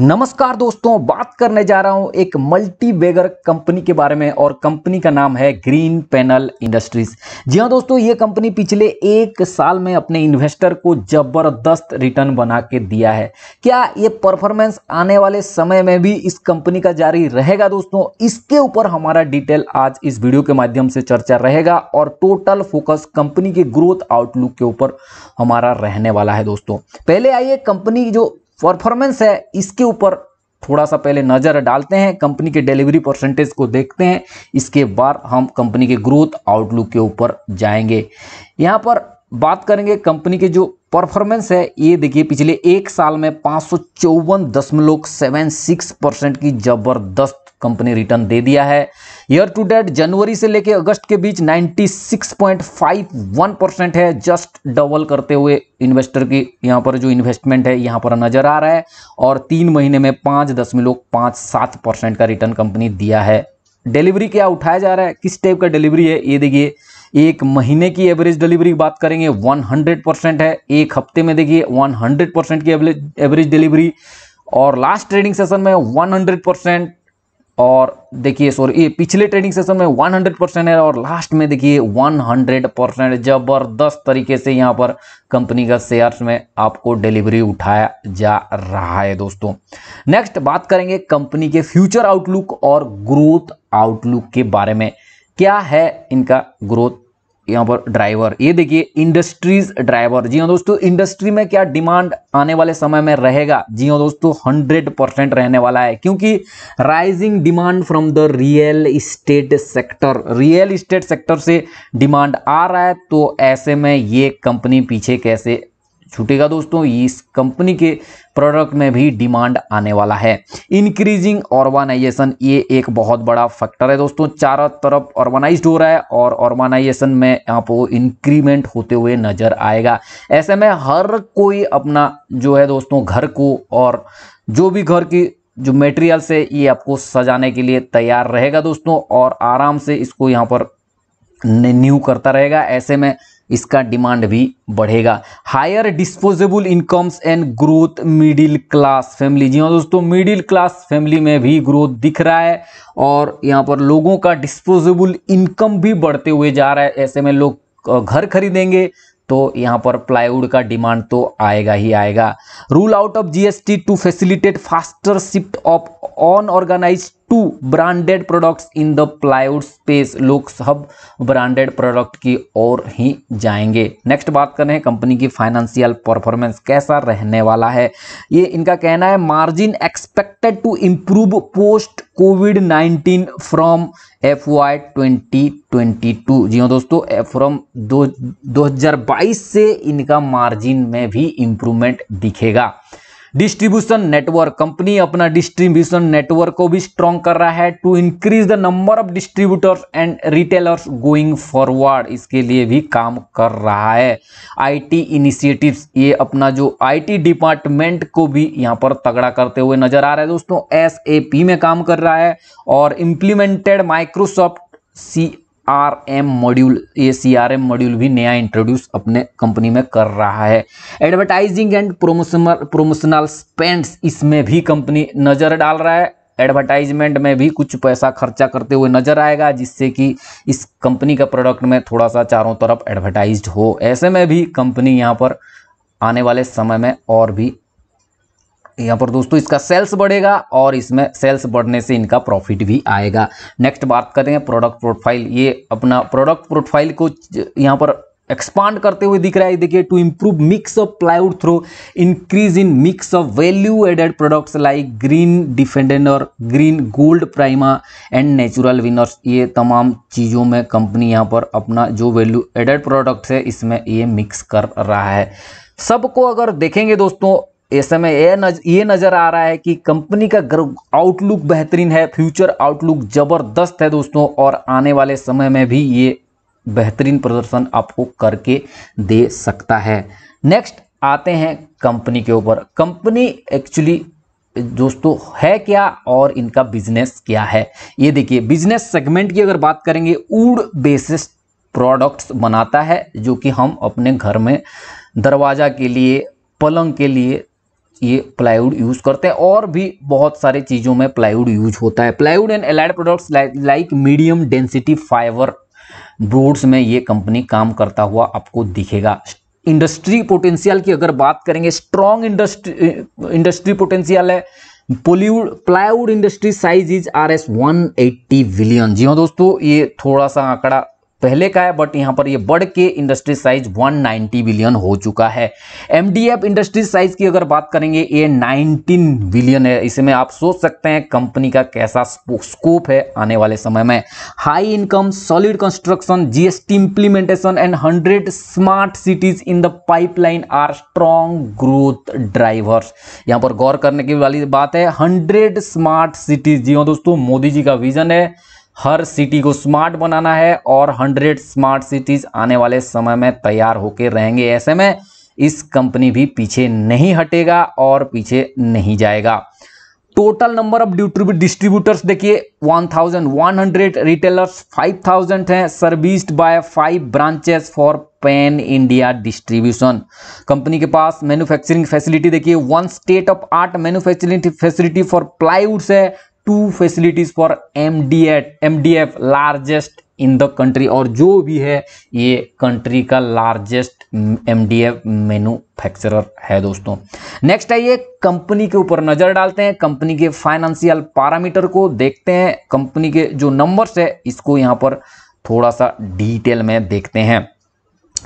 नमस्कार दोस्तों बात करने जा रहा हूं एक मल्टी बेगर कंपनी के बारे में और कंपनी का नाम है ग्रीन पैनल इंडस्ट्रीज जी हां दोस्तों ये कंपनी पिछले एक साल में अपने इन्वेस्टर को जबरदस्त रिटर्न बना के दिया है क्या ये परफॉर्मेंस आने वाले समय में भी इस कंपनी का जारी रहेगा दोस्तों इसके ऊपर हमारा डिटेल आज इस वीडियो के माध्यम से चर्चा रहेगा और टोटल फोकस कंपनी के ग्रोथ आउटलुक के ऊपर हमारा रहने वाला है दोस्तों पहले आइए कंपनी जो परफॉर्मेंस है इसके ऊपर थोड़ा सा पहले नज़र डालते हैं कंपनी के डिलीवरी परसेंटेज को देखते हैं इसके बाद हम कंपनी के ग्रोथ आउटलुक के ऊपर जाएंगे यहाँ पर बात करेंगे कंपनी के जो परफॉर्मेंस है ये देखिए पिछले एक साल में पाँच परसेंट की ज़बरदस्त कंपनी रिटर्न दे दिया है ईयर टू डेट जनवरी से लेके अगस्त के बीच 96.51 परसेंट है जस्ट डबल करते हुए इन्वेस्टर की यहाँ पर जो इन्वेस्टमेंट है यहाँ पर नजर आ रहा है और तीन महीने में पांच दशमलव पांच सात परसेंट का रिटर्न कंपनी दिया है डिलीवरी क्या उठाया जा रहा है किस टाइप का डिलीवरी है ये देखिए एक महीने की एवरेज डिलीवरी बात करेंगे 100 परसेंट है एक हफ्ते में देखिए 100 परसेंट की एवरेज डिलीवरी और लास्ट ट्रेडिंग सेशन में 100 परसेंट और देखिए सॉरी ये पिछले ट्रेडिंग सेशन में 100 परसेंट है और लास्ट में देखिए 100 परसेंट जबरदस्त तरीके से यहाँ पर कंपनी का शेयर्स में आपको डिलीवरी उठाया जा रहा है दोस्तों नेक्स्ट बात करेंगे कंपनी के फ्यूचर आउटलुक और ग्रोथ आउटलुक के बारे में क्या है इनका ग्रोथ यहाँ पर ड्राइवर ये देखिए इंडस्ट्रीज ड्राइवर जी हाँ दोस्तों इंडस्ट्री में क्या डिमांड आने वाले समय में रहेगा जी हाँ दोस्तों हंड्रेड परसेंट रहने वाला है क्योंकि rising demand from the real estate sector real estate sector से डिमांड आ रहा है तो ऐसे में ये कंपनी पीछे कैसे छूटेगा दोस्तों इस कंपनी के प्रोडक्ट में भी डिमांड आने वाला है इंक्रीजिंग ऑर्गेनाइजेशन ये एक बहुत बड़ा फैक्टर है दोस्तों चारों तरफ ऑर्गनाइज हो रहा है और ऑर्गेनाइजेशन में आपको इंक्रीमेंट होते हुए नजर आएगा ऐसे में हर कोई अपना जो है दोस्तों घर को और जो भी घर की जो मेटेरियल से ये आपको सजाने के लिए तैयार रहेगा दोस्तों और आराम से इसको यहाँ पर न्यू करता रहेगा ऐसे में इसका डिमांड भी बढ़ेगा higher disposable incomes and growth middle class family जी हाँ दोस्तों मिडिल क्लास फैमिली में भी ग्रोथ दिख रहा है और यहाँ पर लोगों का डिस्पोजेबल इनकम भी बढ़ते हुए जा रहा है ऐसे में लोग घर खरीदेंगे तो यहाँ पर प्लाईवुड का डिमांड तो आएगा ही आएगा rule out of GST to facilitate faster shift of unorganised to branded products in the plywood space लोग सब ब्रांडेड प्रोडक्ट की ओर ही जाएंगे नेक्स्ट बात कर रहे हैं कंपनी की फाइनेंशियल परफॉर्मेंस कैसा रहने वाला है ये इनका कहना है margin expected to improve post covid 19 from F Y twenty जी हाँ दोस्तों फ्रॉम दो, 2022 से इनका मार्जिन में भी इम्प्रूवमेंट दिखेगा डिस्ट्रीब्यूशन नेटवर्क कंपनी अपना डिस्ट्रीब्यूशन नेटवर्क को भी स्ट्रॉन्ग कर रहा है to increase the number of distributors and retailers going forward इसके लिए भी काम कर रहा है आईटी इनिशिएटिव्स ये अपना जो आईटी डिपार्टमेंट को भी यहाँ पर तगड़ा करते हुए नजर आ रहा है दोस्तों एस में काम कर रहा है और implemented Microsoft C R M module ये सी आर एम मॉड्यूल भी नया इंट्रोड्यूस अपने कंपनी में कर रहा है advertising and promotional promotional spends इसमें भी कंपनी नज़र डाल रहा है एडवर्टाइजमेंट में भी कुछ पैसा खर्चा करते हुए नजर आएगा जिससे कि इस कंपनी का प्रोडक्ट में थोड़ा सा चारों तरफ एडवर्टाइज हो ऐसे में भी कंपनी यहाँ पर आने वाले समय में और भी यहाँ पर दोस्तों इसका सेल्स बढ़ेगा और इसमें सेल्स बढ़ने से इनका प्रॉफिट भी आएगा नेक्स्ट बात करेंगे प्रोडक्ट प्रोफाइल ये अपना प्रोडक्ट प्रोफाइल को यहाँ पर एक्सपांड करते हुए दिख रहा है देखिए to improve mix of plywood through increase in mix of value added products like green defendant और green gold prima and natural veneers ये तमाम चीज़ों में कंपनी यहाँ पर अपना जो वैल्यू एडेड प्रोडक्ट्स है इसमें ये मिक्स कर रहा है सबको अगर देखेंगे दोस्तों इस समय ये नज, ये नज़र आ रहा है कि कंपनी का आउटलुक बेहतरीन है फ्यूचर आउटलुक ज़बरदस्त है दोस्तों और आने वाले समय में भी ये बेहतरीन प्रदर्शन आपको करके दे सकता है नेक्स्ट आते हैं कंपनी के ऊपर कंपनी एक्चुअली दोस्तों है क्या और इनका बिजनेस क्या है ये देखिए बिजनेस सेगमेंट की अगर बात करेंगे ऊड बेसिस प्रोडक्ट्स बनाता है जो कि हम अपने घर में दरवाज़ा के लिए पलंग के लिए ये प्लाईवुड यूज़ करते हैं और भी बहुत सारे चीज़ों में प्लाईवुड यूज होता है plywood and allied products like medium density fibre boards में ये कंपनी काम करता हुआ आपको दिखेगा इंडस्ट्री पोटेंशियल की अगर बात करेंगे स्ट्रॉन्ग इंडस्ट्री इंडस्ट्री पोटेंशियल है plywood plywood industry size is R S one eighty billion जी हाँ दोस्तों ये थोड़ा सा आंकड़ा पहले का है बट यहां पर ये बढ़ के इंडस्ट्री साइज 190 बिलियन हो चुका है एमडीएफ इंडस्ट्री साइज की अगर बात करेंगे ये 19 बिलियन है इसे में आप सोच सकते हैं कंपनी का कैसा स्कोप है आने वाले समय में high income solid construction GST implementation and 100 smart cities in the pipeline are strong growth drivers यहां पर गौर करने की वाली बात है हंड्रेड स्मार्ट सिटीज जी हाँ दोस्तों मोदी जी का विजन है हर सिटी को स्मार्ट बनाना है और हंड्रेड स्मार्ट सिटीज आने वाले समय में तैयार होकर रहेंगे ऐसे में इस कंपनी भी पीछे नहीं हटेगा और पीछे नहीं जाएगा टोटल नंबर ऑफ डिस्ट्रीब्यूटर्स देखिए 1100 रिटेलर्स 5000 हैं serviced by five branches for pan India distribution company के पास मैन्युफैक्चरिंग फैसिलिटी देखिए one state of art manufacturing facility for plywoods है two facilities for M D at M D F largest in the country और जो भी है ये country का largest M D F manufacturer है दोस्तों नेक्स्ट आइए कंपनी के ऊपर नजर डालते हैं कंपनी के फाइनेंशियल पैरामीटर को देखते हैं कंपनी के जो नंबर्स है इसको यहाँ पर थोड़ा सा डिटेल में देखते हैं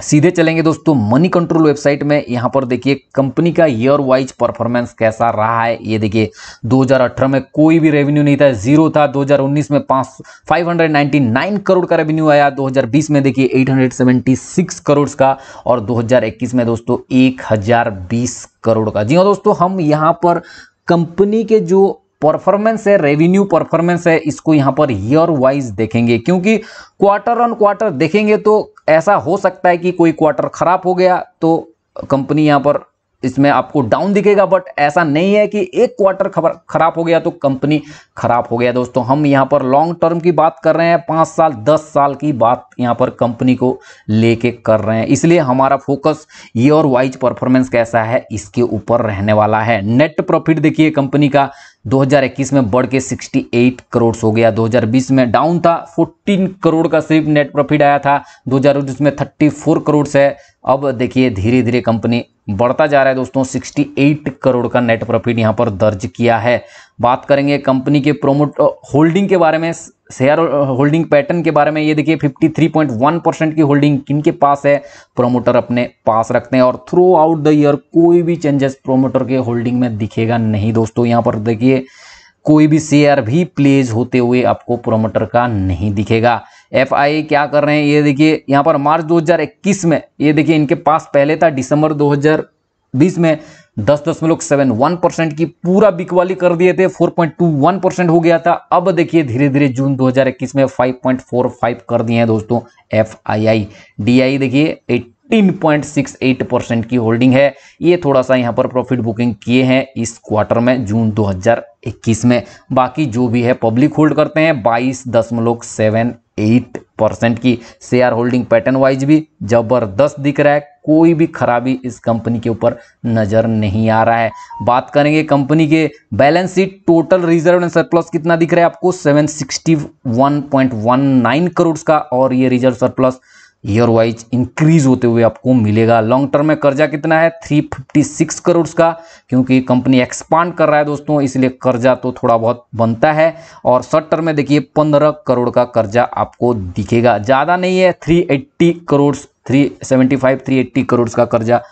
सीधे चलेंगे दोस्तों मनी कंट्रोल वेबसाइट में यहां पर देखिए कंपनी का ईयर वाइज परफॉर्मेंस कैसा रहा है ये देखिए 2018 में कोई भी रेवेन्यू नहीं था जीरो था 2019 में पांच 599 करोड़ का रेवेन्यू आया 2020 में देखिए 876 करोड़ का और 2021 में दोस्तों 1020 करोड़ का जी हाँ दोस्तों हम यहाँ पर कंपनी के जो परफॉर्मेंस है रेवेन्यू परफॉर्मेंस है इसको यहाँ पर ईयर वाइज देखेंगे क्योंकि क्वार्टर ऑन क्वार्टर देखेंगे तो ऐसा हो सकता है कि कोई क्वार्टर ख़राब हो गया तो कंपनी यहाँ पर इसमें आपको डाउन दिखेगा बट ऐसा नहीं है कि एक क्वार्टर खराब हो गया तो कंपनी खराब हो गया दोस्तों हम यहाँ पर लॉन्ग टर्म की बात कर रहे हैं पांच साल दस साल की बात यहाँ पर कंपनी को लेके कर रहे हैं इसलिए हमारा फोकस ये और वाइज परफॉर्मेंस कैसा है इसके ऊपर रहने वाला है नेट प्रॉफिट देखिए कंपनी का 2021 में बढ़ के 68 करोड़ हो गया 2020 में डाउन था 14 करोड़ का सिर्फ नेट प्रॉफिट आया था 2019 में 34 करोड़ से अब देखिए धीरे धीरे कंपनी बढ़ता जा रहा है दोस्तों 68 करोड़ का नेट प्रॉफिट यहां पर दर्ज किया है बात करेंगे कंपनी के प्रोमोट होल्डिंग के बारे में शेयर होल्डिंग पैटर्न के बारे में ये देखिए 53.1 परसेंट की होल्डिंग किन के पास है प्रोमोटर अपने पास रखते हैं और थ्रू आउट द ईयर कोई भी चेंजेस प्रोमोटर के होल्डिंग में दिखेगा नहीं दोस्तों यहाँ पर देखिए कोई भी शेयर भी प्लेज होते हुए आपको प्रोमोटर का नहीं दिखेगा एफ आई क्या कर रहे हैं ये देखिए यहाँ पर मार्च 2021 में ये देखिए इनके पास पहले था दिसंबर 2020 में दस दशमलव सेवन वन परसेंट की पूरा बिकवाली कर दिए थे four point two one percent हो गया था अब देखिए धीरे धीरे जून 2021 में फाइव पॉइंट फोर फाइव कर दिए हैं दोस्तों F I I D I देखिए eighteen point six eight percent की होल्डिंग है ये थोड़ा सा यहाँ पर प्रॉफिट बुकिंग किए हैं इस क्वार्टर में जून 2021 में बाकी जो भी है पब्लिक होल्ड करते हैं बाईस दशमलव सेवन एट परसेंट की शेयर होल्डिंग पैटर्न वाइज भी जबरदस्त दिख रहा है कोई भी खराबी इस कंपनी के ऊपर नज़र नहीं आ रहा है बात करेंगे कंपनी के balance sheet total reserve and surplus कितना दिख रहा है आपको 761.19 करोड़ का और ये reserve surplus year wise increase होते हुए आपको मिलेगा लॉन्ग टर्म में कर्जा कितना है 356 करोड़ का क्योंकि कंपनी एक्सपांड कर रहा है दोस्तों इसलिए कर्जा तो थोड़ा बहुत बनता है और शॉर्ट टर्म में देखिए 15 करोड़ का कर्जा आपको दिखेगा ज़्यादा नहीं है 380 करोड़ 375 380 करोड़ का कर्जा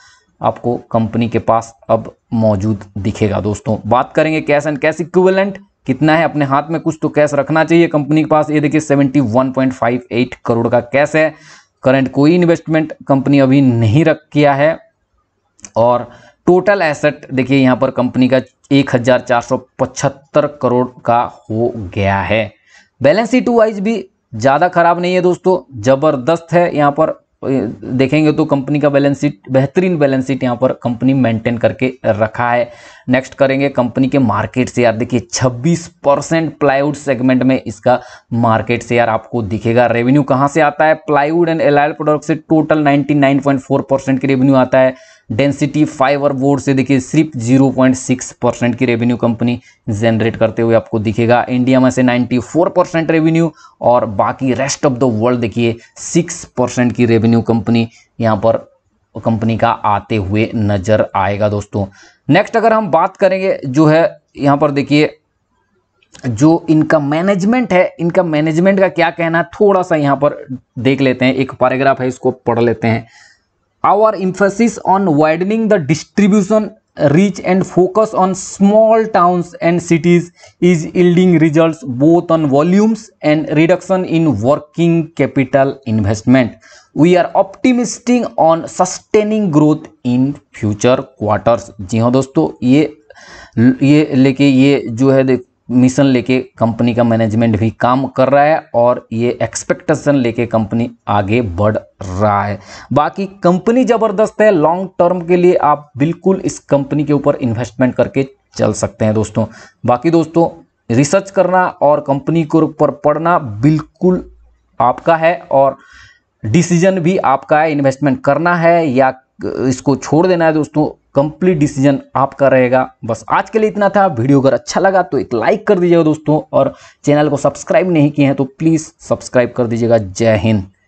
आपको कंपनी के पास अब मौजूद दिखेगा दोस्तों बात करेंगे कैश एंड कैश इक्विवेलेंट कितना है अपने हाथ में कुछ तो कैश रखना चाहिए कंपनी के पास ये देखिए 71.58 करोड़ का कैश है करंट कोई इन्वेस्टमेंट कंपनी अभी नहीं रख किया है और टोटल एसेट देखिए यहाँ पर कंपनी का एक हज़ार चार सौ पचहत्तर करोड़ का हो गया है बैलेंस शीट वाइज भी ज़्यादा खराब नहीं है दोस्तों ज़बरदस्त है यहाँ पर देखेंगे तो कंपनी का बैलेंस शीट बेहतरीन बैलेंस शीट यहाँ पर कंपनी मेंटेन करके रखा है नेक्स्ट करेंगे कंपनी के मार्केट शेयर देखिए 26 परसेंट प्लाईवुड सेगमेंट में इसका मार्केट शेयर आपको दिखेगा रेवेन्यू कहाँ से आता है प्लाईवुड एंड एलाइड प्रोडक्ट से टोटल 99.4 परसेंट की रेवेन्यू आता है डेंसिटी फाइव और बोर्ड से देखिए सिर्फ 0.6 परसेंट की रेवेन्यू कंपनी जनरेट करते हुए आपको दिखेगा इंडिया में से 94 परसेंट रेवेन्यू और बाकी रेस्ट ऑफ द वर्ल्ड देखिए 6 परसेंट की रेवेन्यू कंपनी यहां पर कंपनी का आते हुए नजर आएगा दोस्तों नेक्स्ट अगर हम बात करेंगे जो है यहां पर देखिए जो इनका मैनेजमेंट है इनका मैनेजमेंट का क्या कहना है थोड़ा सा यहां पर देख लेते हैं एक पैराग्राफ है इसको पढ़ लेते हैं our emphasis on widening the distribution reach and focus on small towns and cities is yielding results both on volumes and reduction in working capital investment we are optimistic on sustaining growth in future quarters जी हाँ दोस्तों ये ये लेके ये जो है देख mission लेके कंपनी का मैनेजमेंट भी काम कर रहा है और ये एक्सपेक्टेशन लेके कंपनी आगे बढ़ रहा है बाकी कंपनी ज़बरदस्त है लॉन्ग टर्म के लिए आप बिल्कुल इस कंपनी के ऊपर इन्वेस्टमेंट करके चल सकते हैं दोस्तों बाकी दोस्तों रिसर्च करना और कंपनी के ऊपर पढ़ना बिल्कुल आपका है और डिसीजन भी आपका है इन्वेस्टमेंट करना है या इसको छोड़ देना है दोस्तों कंप्लीट डिसीजन आपका रहेगा बस आज के लिए इतना था वीडियो अगर अच्छा लगा तो एक लाइक कर दीजिएगा दोस्तों और चैनल को सब्सक्राइब नहीं किए हैं तो प्लीज़ सब्सक्राइब कर दीजिएगा जय हिंद